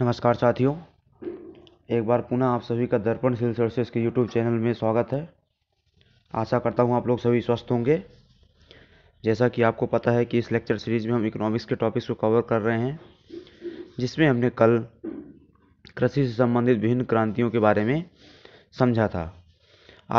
नमस्कार साथियों एक बार पुनः आप सभी का दर्पण सिल सर्सेस के यूट्यूब चैनल में स्वागत है आशा करता हूँ आप लोग सभी स्वस्थ होंगे जैसा कि आपको पता है कि इस लेक्चर सीरीज़ में हम इकोनॉमिक्स के टॉपिक्स को कवर कर रहे हैं जिसमें हमने कल कृषि से संबंधित विभिन्न क्रांतियों के बारे में समझा था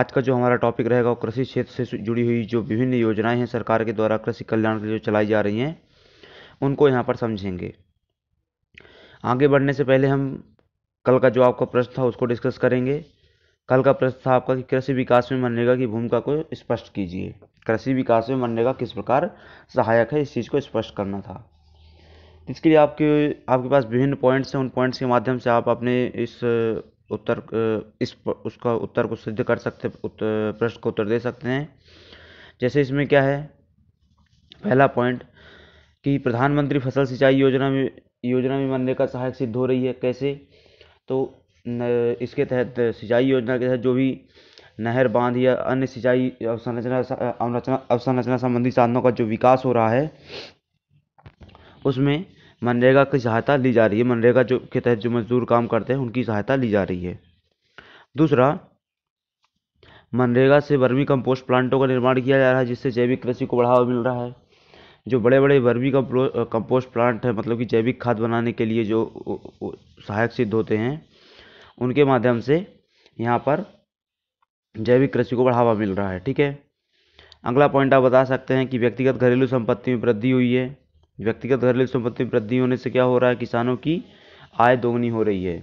आज का जो हमारा टॉपिक रहेगा वो कृषि क्षेत्र से जुड़ी हुई जो विभिन्न योजनाएँ हैं सरकार के द्वारा कृषि कल्याण के लिए चलाई जा रही हैं उनको यहाँ पर समझेंगे आगे बढ़ने से पहले हम कल का जो आपका प्रश्न था उसको डिस्कस करेंगे कल का प्रश्न था आपका कि कृषि विकास में मनरेगा की भूमिका को स्पष्ट कीजिए कृषि विकास में मनरेगा किस प्रकार सहायक है इस चीज़ को स्पष्ट करना था इसके लिए आपके आपके पास विभिन्न पॉइंट्स हैं उन पॉइंट्स के माध्यम से आप अपने इस उत्तर इस उसका उत्तर को सिद्ध कर सकते प्रश्न को उत्तर दे सकते हैं जैसे इसमें क्या है पहला पॉइंट कि प्रधानमंत्री फसल सिंचाई योजना में योजना में मनरेगा सहायक सिद्ध हो रही है कैसे तो इसके तहत सिंचाई योजना के तहत जो भी नहर बांध या अन्य सिंचाई अवसंरचना अवसंरचना अवसंरचना संबंधी साधनों का जो विकास हो रहा है उसमें मनरेगा की सहायता ली जा रही है मनरेगा जो के तहत जो मजदूर काम करते हैं उनकी सहायता ली जा रही है दूसरा मनरेगा से वर्मी कंपोस्ट प्लांटों का निर्माण किया जा रहा है जिससे जैविक कृषि को बढ़ावा मिल रहा है जो बड़े बड़े वर्मी कम्पोस्ट प्लांट हैं मतलब कि जैविक खाद बनाने के लिए जो सहायक सिद्ध होते हैं उनके माध्यम से यहाँ पर जैविक कृषि को बढ़ावा मिल रहा है ठीक है अगला पॉइंट आप बता सकते हैं कि व्यक्तिगत घरेलू संपत्ति में वृद्धि हुई है व्यक्तिगत घरेलू संपत्ति में वृद्धि होने से क्या हो रहा है किसानों की आय दोगुनी हो रही है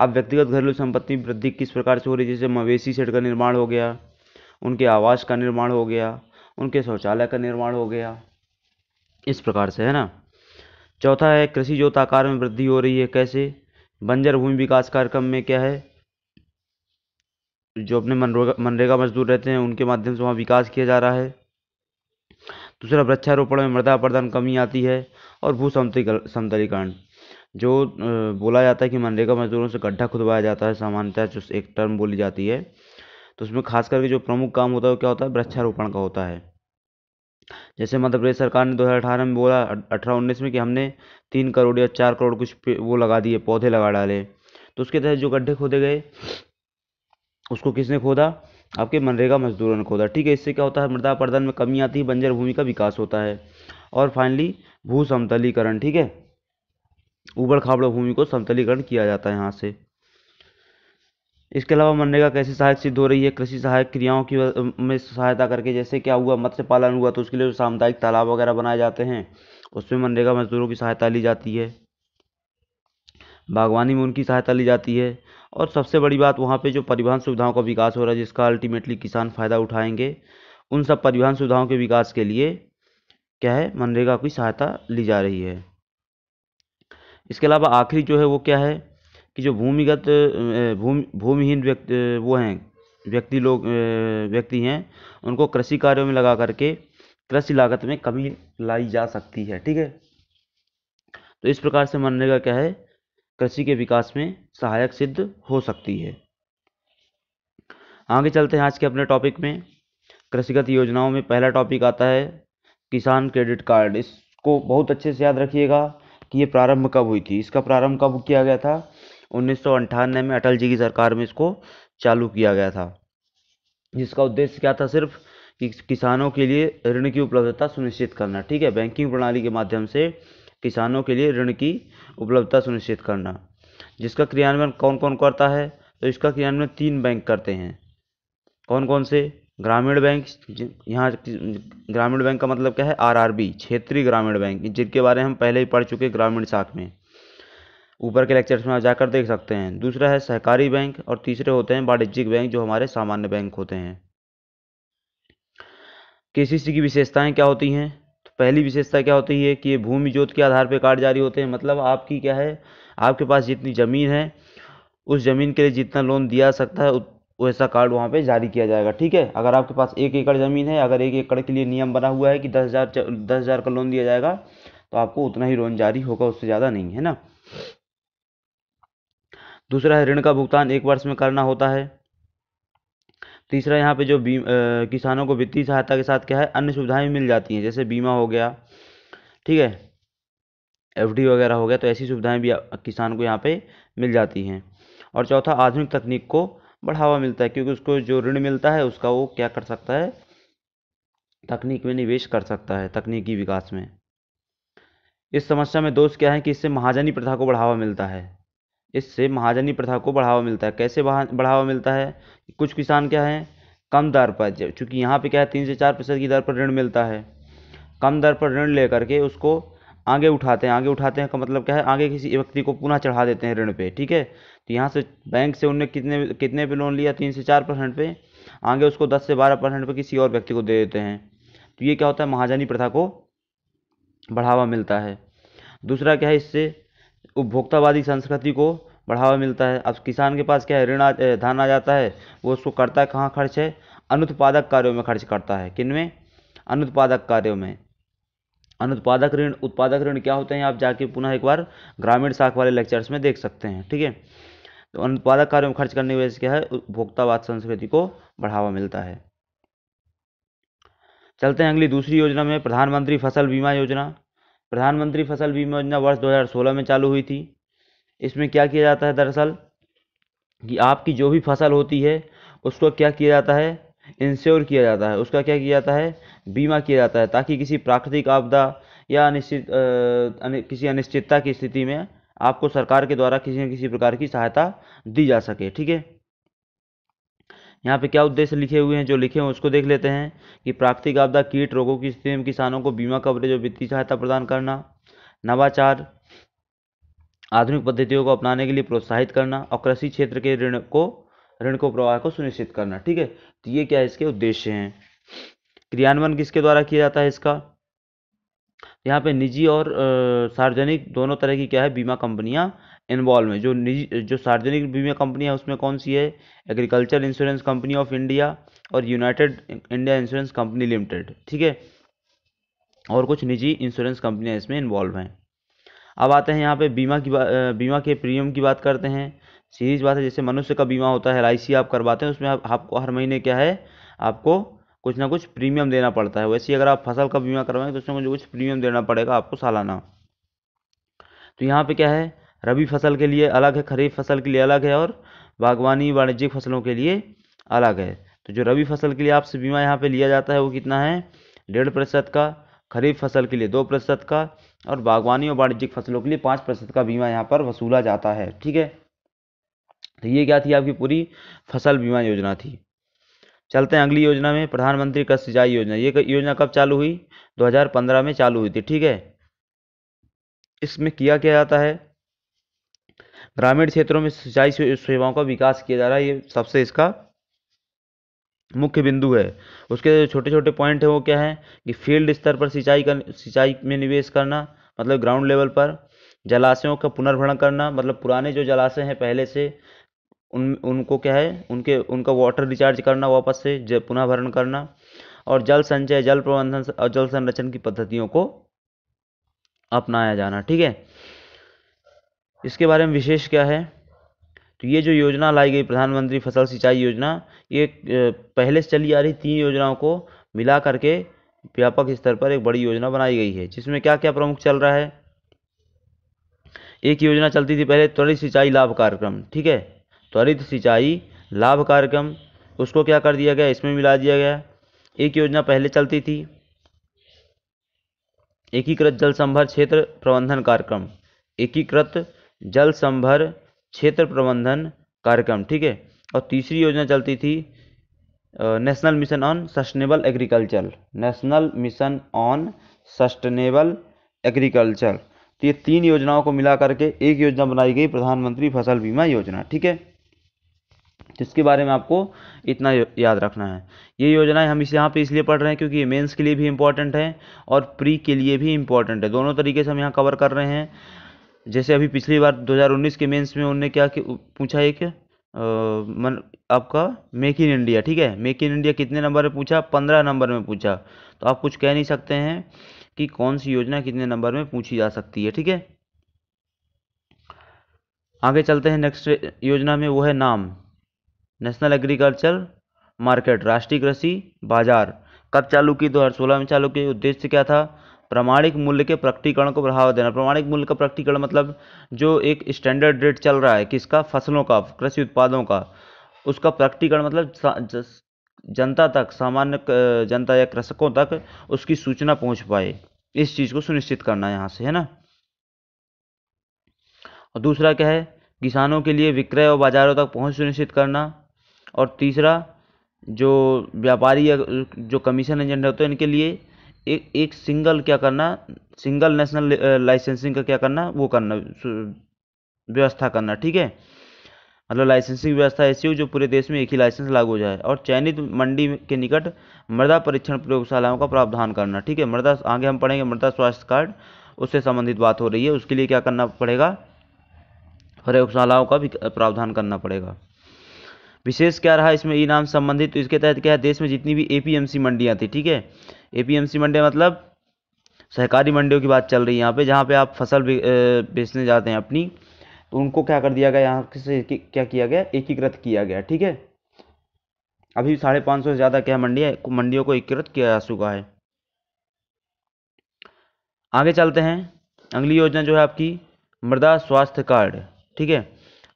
अब व्यक्तिगत घरेलू संपत्ति में वृद्धि किस प्रकार से हो रही है जैसे मवेशी शेड का निर्माण हो गया उनके आवास का निर्माण हो गया उनके शौचालय का निर्माण हो गया इस प्रकार से है ना चौथा है कृषि जोत आकार में वृद्धि हो रही है कैसे बंजर भूमि विकास कार्यक्रम में क्या है जो अपने मनरेगा मनरेगा मजदूर रहते हैं उनके माध्यम से वहाँ विकास किया जा रहा है दूसरा वृक्षारोपण में मृदा प्रदान कमी आती है और भू समतलीकरण जो बोला जाता है कि मनरेगा मजदूरों से गड्ढा खुदवाया जाता है सामान्यतः जो एक टर्म बोली जाती है तो उसमें खास करके जो प्रमुख काम होता है वो क्या होता है वृक्षारोपण का होता है जैसे मध्य प्रदेश सरकार ने दो हज़ार अठारह में बोला अठारह उन्नीस में कि हमने तीन करोड़ या चार करोड़ कुछ वो लगा दिए पौधे लगा डाले तो उसके तहत जो गड्ढे खोदे गए उसको किसने खोदा आपके मनरेगा मजदूरों ने खोदा ठीक है इससे क्या होता है मृदा प्रदान में कमी आती है बंजर भूमि का विकास होता है और फाइनली भू समतलीकरण ठीक है उबड़ खाबड़ भूमि को समतलीकरण किया जाता है यहाँ से इसके अलावा मनरेगा कैसे सहायक सिद्ध हो रही है कृषि सहायक क्रियाओं की में सहायता करके जैसे क्या हुआ मत्स्य पालन हुआ तो उसके लिए सामुदायिक तालाब वगैरह बनाए जाते हैं उसमें मनरेगा मजदूरों की सहायता ली जाती है बागवानी में उनकी सहायता ली जाती है और सबसे बड़ी बात वहाँ पे जो परिवहन सुविधाओं का विकास हो रहा है जिसका अल्टीमेटली किसान फ़ायदा उठाएंगे उन सब परिवहन सुविधाओं के विकास के लिए क्या है मनरेगा की सहायता ली जा रही है इसके अलावा आखिरी जो है वो क्या है कि जो भूमिगत भूमिहीन व्यक्ति वो हैं व्यक्ति लोग व्यक्ति हैं उनको कृषि कार्यों में लगा करके कृषि लागत में कमी लाई जा सकती है ठीक है तो इस प्रकार से मनरेगा क्या है कृषि के विकास में सहायक सिद्ध हो सकती है आगे चलते हैं आज के अपने टॉपिक में कृषिगत योजनाओं में पहला टॉपिक आता है किसान क्रेडिट कार्ड इसको बहुत अच्छे से याद रखिएगा कि ये प्रारंभ कब हुई थी इसका प्रारंभ कब किया गया था उन्नीस में अटल जी की सरकार में इसको चालू किया गया था जिसका उद्देश्य क्या था सिर्फ कि किसानों के लिए ऋण की उपलब्धता सुनिश्चित करना ठीक है बैंकिंग प्रणाली के माध्यम से किसानों के लिए ऋण की उपलब्धता सुनिश्चित करना जिसका क्रियान्वयन कौन कौन करता है तो इसका क्रियान्वयन तीन बैंक करते हैं कौन कौन से ग्रामीण बैंक यहाँ ग्रामीण बैंक का मतलब क्या है आरआरबी क्षेत्रीय ग्रामीण बैंक जिनके बारे में हम पहले ही पढ़ चुके ग्रामीण शाख में ऊपर के लेक्चर्स में आप जाकर देख सकते हैं दूसरा है सहकारी बैंक और तीसरे होते हैं वाणिज्यिक बैंक जो हमारे सामान्य बैंक होते हैं के की विशेषताएं क्या होती हैं तो पहली विशेषता क्या होती है कि ये भूमि जोत के आधार पर कार्ड जारी होते हैं मतलब आपकी क्या है आपके पास जितनी ज़मीन है उस ज़मीन के लिए जितना लोन दिया सकता है वैसा कार्ड वहाँ पे जारी किया जाएगा ठीक है अगर आपके पास एक एकड़ ज़मीन है अगर एक एकड़ के लिए नियम बना हुआ है कि दस हज़ार दस हज़ार का लोन दिया जाएगा तो आपको उतना ही लोन जारी होगा उससे ज़्यादा नहीं है ना दूसरा है ऋण का भुगतान एक वर्ष में करना होता है तीसरा यहाँ पे जो बीम किसानों को वित्तीय सहायता के साथ क्या है अन्य सुविधाएं मिल जाती हैं जैसे बीमा हो गया ठीक है एफ वगैरह हो गया तो ऐसी सुविधाएं भी किसान को यहाँ पे मिल जाती हैं और चौथा आधुनिक तकनीक को बढ़ावा मिलता है क्योंकि उसको जो ऋण मिलता है उसका वो क्या कर सकता है तकनीक में निवेश कर सकता है तकनीकी विकास में इस समस्या में दोष क्या है कि इससे महाजनी प्रथा को बढ़ावा मिलता है इससे महाजनी प्रथा को बढ़ावा मिलता है कैसे बढ़ावा मिलता है कुछ किसान क्या हैं कम दर पर चूँकि यहाँ पे क्या है तीन से चार प्रतिशत की दर पर ऋण मिलता है कम दर पर ऋण ले करके उसको आगे उठाते हैं आगे उठाते हैं का मतलब क्या है आगे किसी व्यक्ति को पुनः चढ़ा देते हैं ऋण पे ठीक है तो यहाँ से बैंक से उनने कितने कितने पे लोन लिया तीन से चार परसेंट पे आगे उसको दस से बारह परसेंट पर किसी और व्यक्ति को दे देते हैं तो ये क्या होता है महाजनी प्रथा को बढ़ावा मिलता है दूसरा क्या है इससे उपभोक्तावादी संस्कृति को बढ़ावा मिलता है अब किसान के पास क्या है ऋण धान आ जाता है वो उसको करता है कहाँ खर्च है अनुत्पादक कार्यों में खर्च करता है किन में अनुत्पादक कार्यों में अनुत्पादक ऋण उत्पादक ऋण क्या होते हैं आप जाके पुनः एक बार ग्रामीण शाख वाले लेक्चर्स में देख सकते हैं ठीक है तो अनुत्पादक कार्यों में खर्च करने की वजह से क्या है उपभोक्तावाद संस्कृति को बढ़ावा मिलता है चलते हैं अगली दूसरी योजना में प्रधानमंत्री फसल बीमा योजना प्रधानमंत्री फसल बीमा योजना वर्ष 2016 में चालू हुई थी इसमें क्या किया जाता है दरअसल कि आपकी जो भी फसल होती है उसको क्या किया जाता है इंश्योर किया जाता है उसका क्या किया जाता है बीमा किया जाता है ताकि किसी प्राकृतिक आपदा या अनिश्चित अनि, किसी अनिश्चितता की स्थिति में आपको सरकार के द्वारा किसी न किसी प्रकार की सहायता दी जा सके ठीक है यहाँ पे क्या उद्देश्य लिखे हुए हैं जो लिखे हैं उसको देख लेते हैं कि प्राकृतिक आपदा कीट रोगों की स्थिति में किसानों को बीमा कवरेज और वित्तीय सहायता प्रदान करना नवाचार आधुनिक पद्धतियों को अपनाने के लिए प्रोत्साहित करना और कृषि क्षेत्र के ऋण को ऋण को प्रवाह को सुनिश्चित करना ठीक है तो ये क्या इसके उद्देश्य हैं क्रियान्वयन किसके द्वारा किया जाता है इसका यहाँ पे निजी और सार्वजनिक दोनों तरह की क्या है बीमा कंपनियां इन्वॉल्व है जो निजी जो सार्वजनिक बीमा कंपनियाँ उसमें कौन सी है agriculture insurance company of India और united India insurance company limited ठीक है और कुछ निजी इंश्योरेंस कंपनियाँ इसमें इन्वॉल्व हैं अब आते हैं यहाँ पे बीमा की बीमा के प्रीमियम की बात करते हैं सीरीज बात है जैसे मनुष्य का बीमा होता है एल आप करवाते हैं उसमें आप, आपको हर महीने क्या है आपको कुछ ना कुछ प्रीमियम देना पड़ता है वैसे अगर आप फसल का बीमा करवाएंगे तो उसमें कुछ प्रीमियम देना पड़ेगा आपको सालाना तो यहाँ पे क्या है रबी फसल के लिए अलग है खरीफ फसल के लिए अलग है और बागवानी वाणिज्यिक फसलों के लिए अलग है तो जो रबी फसल के लिए आपसे बीमा यहाँ पे लिया जाता है वो कितना है डेढ़ प्रतिशत का खरीफ फसल के लिए दो प्रतिशत का और बागवानी और वाणिज्यिक फसलों के लिए पाँच प्रतिशत का बीमा यहाँ पर वसूला जाता है ठीक है तो ये क्या थी आपकी पूरी फसल बीमा योजना थी चलते हैं अगली योजना में प्रधानमंत्री कृषि सिंचाई योजना ये योजना कब चालू हुई दो में चालू हुई थी ठीक है इसमें किया क्या जाता है ग्रामीण क्षेत्रों में सिंचाई सेवाओं का विकास किया जा रहा है ये सबसे इसका मुख्य बिंदु है उसके छोटे छोटे पॉइंट है वो क्या है कि फील्ड स्तर पर सिंचाई कर सिंचाई में निवेश करना मतलब ग्राउंड लेवल पर जलाशयों का पुनर्भरण करना मतलब पुराने जो जलाशय हैं पहले से उन उनको क्या है उनके उनका वाटर रिचार्ज करना वापस से पुनः भरण करना और जल संचय जल प्रबंधन और जल संरक्षण की पद्धतियों को अपनाया जाना ठीक है इसके बारे में विशेष क्या है तो ये जो योजना लाई गई प्रधानमंत्री फसल सिंचाई योजना ये पहले से चली आ रही तीन योजनाओं को मिला करके व्यापक स्तर पर एक बड़ी योजना बनाई गई है जिसमें क्या क्या प्रमुख चल रहा है एक योजना चलती थी पहले त्वरित सिंचाई लाभ कार्यक्रम ठीक है त्वरित सिंचाई लाभ कार्यक्रम उसको क्या कर दिया गया इसमें मिला दिया गया एक योजना पहले चलती थी एकीकृत जल संभर क्षेत्र प्रबंधन कार्यक्रम एकीकृत जल संभर क्षेत्र प्रबंधन कार्यक्रम ठीक है और तीसरी योजना चलती थी national mission on sustainable agriculture national mission on sustainable agriculture तो ये तीन योजनाओं को मिला करके एक योजना बनाई गई प्रधानमंत्री फसल बीमा योजना ठीक है जिसके बारे में आपको इतना याद रखना है ये योजनाएं हम इसे यहाँ पे इसलिए पढ़ रहे हैं क्योंकि ये मेंस के लिए भी इम्पोर्टेंट है और प्री के लिए भी इम्पोर्टेंट है दोनों तरीके से हम यहाँ कवर कर रहे हैं जैसे अभी पिछली बार 2019 के मेंस में उन्होंने क्या कि पूछा एक मन आपका मेक इन इंडिया ठीक है मेक इन इंडिया कितने नंबर में पूछा पंद्रह नंबर में पूछा तो आप कुछ कह नहीं सकते हैं कि कौन सी योजना कितने नंबर में पूछी जा सकती है ठीक है आगे चलते हैं नेक्स्ट योजना में वो है नाम नेशनल एग्रीकल्चर मार्केट राष्ट्रीय कृषि बाजार कब चालू की 2016 में चालू की उद्देश्य क्या था प्रामाणिक मूल्य के प्रकटीकरण को बढ़ावा देना प्रामाणिक मूल्य का प्रकटीकरण मतलब जो एक स्टैंडर्ड रेट चल रहा है किसका फसलों का कृषि उत्पादों का उसका प्रकटीकरण मतलब जनता तक सामान्य जनता या कृषकों तक उसकी सूचना पहुंच पाए इस चीज़ को सुनिश्चित करना यहाँ से है ना और दूसरा क्या है किसानों के लिए विक्रय और बाजारों तक पहुंच सुनिश्चित करना और तीसरा जो व्यापारी या जो कमीशन एजेंट होते हैं इनके लिए एक एक सिंगल क्या करना सिंगल नेशनल लाइसेंसिंग का क्या करना वो करना व्यवस्था करना ठीक है मतलब लाइसेंसिंग व्यवस्था ऐसी हो जो पूरे देश में एक ही लाइसेंस लागू हो जाए और चयनित मंडी के निकट मृदा परीक्षण प्रयोगशालाओं का प्रावधान करना ठीक है मृदा आगे हम पढ़ेंगे मृदा स्वास्थ्य कार्ड उससे संबंधित बात हो रही है उसके लिए क्या करना पड़ेगा प्रयोगशालाओं का भी प्रावधान करना पड़ेगा विशेष क्या रहा इसमें ई नाम संबंधित तो इसके तहत क्या है देश में जितनी भी एपीएमसी मंडियां थी ठीक है एपीएमसी मंडी मतलब सहकारी मंडियों की बात चल रही है यहाँ पे जहाँ पे आप फसल बेचने जाते हैं अपनी तो उनको क्या कर दिया गया यहाँ से क्या किया गया एकीकृत किया गया ठीक है अभी साढ़े पाँच सौ से ज़्यादा क्या मंडिया मंडियों को एकीकृत किया जा चुका है आगे चलते हैं अगली योजना जो है आपकी मृदा स्वास्थ्य कार्ड ठीक है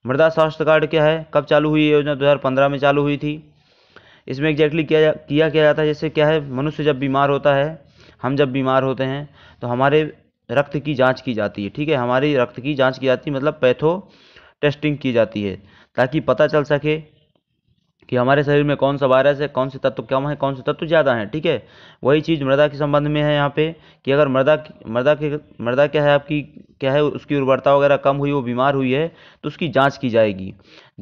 मृदा स्वास्थ्य कार्ड क्या है कब चालू हुई योजना दो में चालू हुई थी इसमें एग्जैक्टली किया किया किया जाता है जैसे क्या है मनुष्य जब बीमार होता है हम जब बीमार होते हैं तो हमारे रक्त की जांच की जाती है ठीक है हमारी रक्त की जांच की जाती है मतलब पैथो टेस्टिंग की जाती है ताकि पता चल सके कि हमारे शरीर में कौन सा वायरस है कौन से तत्व कम है कौन से तत्व ज़्यादा हैं ठीक है वही चीज़ मृदा के संबंध में है यहाँ पे कि अगर मृदा मृदा के मृदा क्या है आपकी क्या है उसकी उर्वरता वगैरह कम हुई वो बीमार हुई है तो उसकी जाँच की जाएगी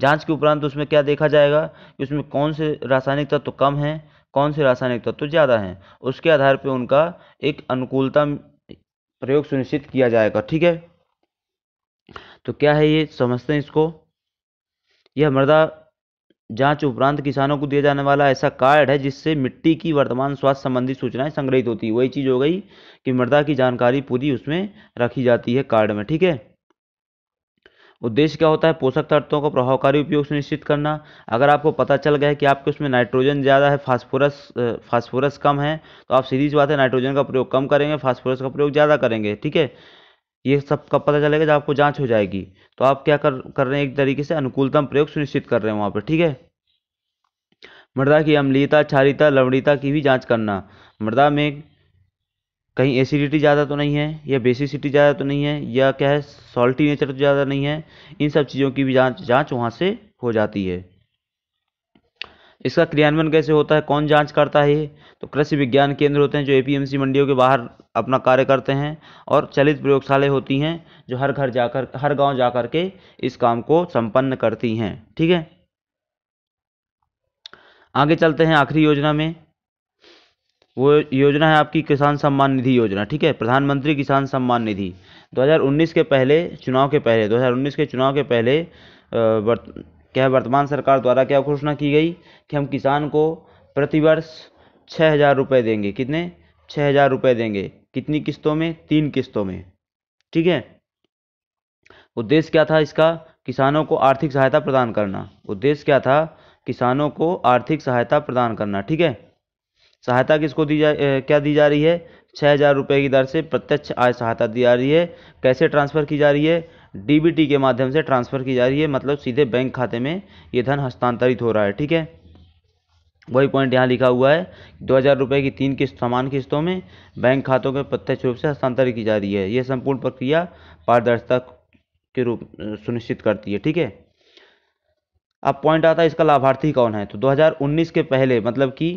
जाँच के उपरांत उसमें क्या देखा जाएगा कि उसमें कौन से रासायनिक तत्व कम हैं कौन से रासायनिक तत्व ज़्यादा हैं उसके आधार पर उनका एक अनुकूलता प्रयोग सुनिश्चित किया जाएगा ठीक है तो क्या है ये समझते हैं इसको यह मृदा जांच उपरांत किसानों को दिया जाने वाला ऐसा कार्ड है जिससे मिट्टी की वर्तमान स्वास्थ्य संबंधी सूचनाएं संग्रहित होती है वही चीज़ हो गई कि मृदा की जानकारी पूरी उसमें रखी जाती है कार्ड में ठीक है उद्देश्य क्या होता है पोषक तत्वों का प्रभावकारी उपयोग सुनिश्चित करना अगर आपको पता चल गया है कि आपके उसमें नाइट्रोजन ज़्यादा है फास्फोरस फास्फोरस कम है तो आप सीधी बात है नाइट्रोजन का प्रयोग कम करेंगे फास्फोरस का प्रयोग ज़्यादा करेंगे ठीक है ये सब का पता चलेगा जब आपको जांच हो जाएगी तो आप क्या कर कर रहे हैं एक तरीके से अनुकूलतम प्रयोग सुनिश्चित कर रहे हैं वहाँ पर ठीक है मृदा की अम्लीयता क्षारिता लवणीता की भी जांच करना मृदा में कहीं एसिडिटी ज़्यादा तो नहीं है या बेसिसिटी ज़्यादा तो नहीं है या क्या है सॉल्टी नेचर तो ज़्यादा नहीं है इन सब चीज़ों की भी जाँच जाँच वहाँ से हो जाती है इसका क्रियान्वयन कैसे होता है कौन जांच करता है तो कृषि विज्ञान केंद्र होते हैं जो एपीएमसी मंडियों के बाहर अपना कार्य करते हैं और चलित प्रयोगशालाएं होती हैं जो हर घर जाकर हर गांव जाकर के इस काम को संपन्न करती हैं ठीक है आगे चलते हैं आखिरी योजना में वो योजना है आपकी किसान सम्मान निधि योजना ठीक है प्रधानमंत्री किसान सम्मान निधि 2019 के पहले चुनाव के पहले 2019 के चुनाव के पहले क्या वर्तमान सरकार द्वारा क्या घोषणा की गई कि हम किसान को प्रतिवर्ष छः हज़ार रुपये देंगे कितने छः हज़ार रुपये देंगे कितनी किस्तों में तीन किस्तों में ठीक है उद्देश्य क्या था इसका किसानों को आर्थिक सहायता प्रदान करना उद्देश्य क्या था किसानों को आर्थिक सहायता प्रदान करना ठीक है सहायता किसको दी जा ए, क्या दी जा रही है छः हज़ार रुपये की दर से प्रत्यक्ष आय सहायता दी जा रही है कैसे ट्रांसफ़र की जा रही है डीबीटी के माध्यम से ट्रांसफ़र की जा रही है मतलब सीधे बैंक खाते में ये धन हस्तांतरित हो रहा है ठीक है वही पॉइंट यहाँ लिखा हुआ है दो हज़ार रुपये की तीन किस्त समान किस्तों में बैंक खातों में प्रत्यक्ष रूप से हस्तांतरित की जा रही है यह संपूर्ण प्रक्रिया पारदर्शिता के रूप सुनिश्चित करती है ठीक है अब पॉइंट आता है इसका लाभार्थी कौन है तो 2019 के पहले मतलब कि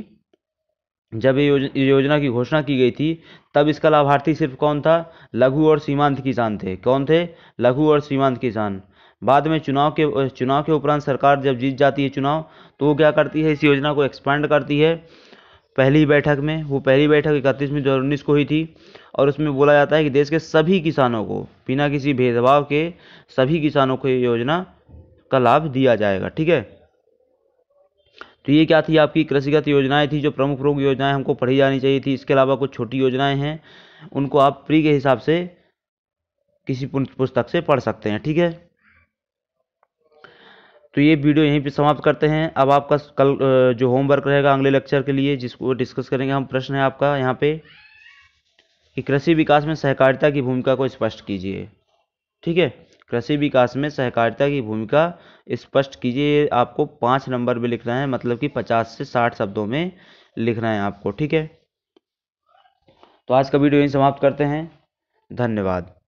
जब ये योज, योजना की घोषणा की गई थी तब इसका लाभार्थी सिर्फ कौन था लघु और सीमांत किसान थे कौन थे लघु और सीमांत किसान बाद में चुनाव के चुनाव के उपरांत सरकार जब जीत जाती है चुनाव तो वो क्या करती है इस योजना को एक्सपैंड करती है पहली बैठक में वो पहली बैठक इकतीस मई दो उन्नीस को ही थी और उसमें बोला जाता है कि देश के सभी किसानों को बिना किसी भेदभाव के सभी किसानों को ये योजना का लाभ दिया जाएगा ठीक है तो ये क्या थी आपकी कृषिगत योजनाएं थी जो प्रमुख प्रमुख योजनाएं हमको पढ़ी जानी चाहिए थी इसके अलावा कुछ छोटी योजनाएं हैं उनको आप प्री के हिसाब से किसी पुस्तक से पढ़ सकते हैं ठीक है तो ये वीडियो यहीं पे समाप्त करते हैं अब आपका कल जो होमवर्क रहेगा अगले लेक्चर के लिए जिसको डिस्कस करेंगे हम प्रश्न है आपका यहाँ पे कि कृषि विकास में सहकारिता की भूमिका को स्पष्ट कीजिए ठीक है कृषि विकास में सहकारिता की भूमिका स्पष्ट कीजिए आपको पाँच नंबर में लिखना है मतलब कि पचास से साठ शब्दों में लिखना है आपको ठीक है तो आज का वीडियो यहीं समाप्त करते हैं धन्यवाद